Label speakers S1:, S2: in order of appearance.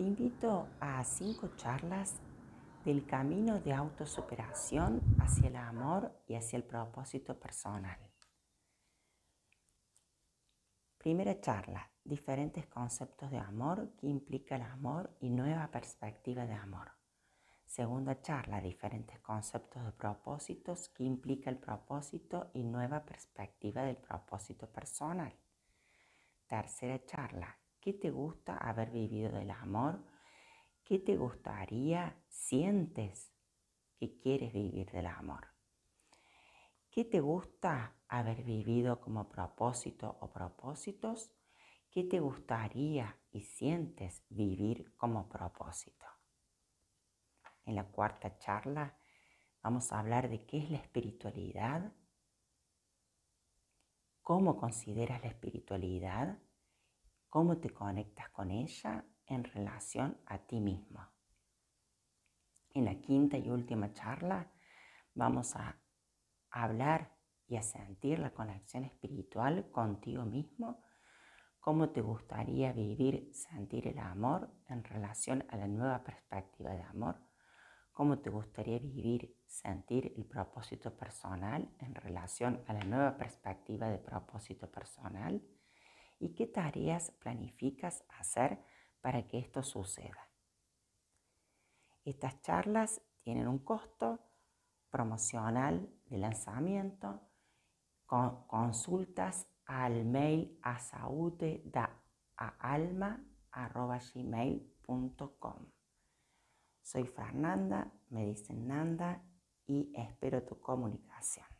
S1: te invito a cinco charlas del camino de autosuperación hacia el amor y hacia el propósito personal. Primera charla, diferentes conceptos de amor, que implica el amor y nueva perspectiva de amor. Segunda charla, diferentes conceptos de propósitos, que implica el propósito y nueva perspectiva del propósito personal. Tercera charla, ¿Qué te gusta haber vivido del amor? ¿Qué te gustaría? ¿Sientes que quieres vivir del amor? ¿Qué te gusta haber vivido como propósito o propósitos? ¿Qué te gustaría y sientes vivir como propósito? En la cuarta charla vamos a hablar de qué es la espiritualidad, cómo consideras la espiritualidad cómo te conectas con ella en relación a ti mismo. En la quinta y última charla vamos a hablar y a sentir la conexión espiritual contigo mismo, cómo te gustaría vivir, sentir el amor en relación a la nueva perspectiva de amor, cómo te gustaría vivir, sentir el propósito personal en relación a la nueva perspectiva de propósito personal y qué tareas planificas hacer para que esto suceda. Estas charlas tienen un costo promocional de lanzamiento, con consultas al mail a gmail.com. Soy Fernanda, me dicen Nanda y espero tu comunicación.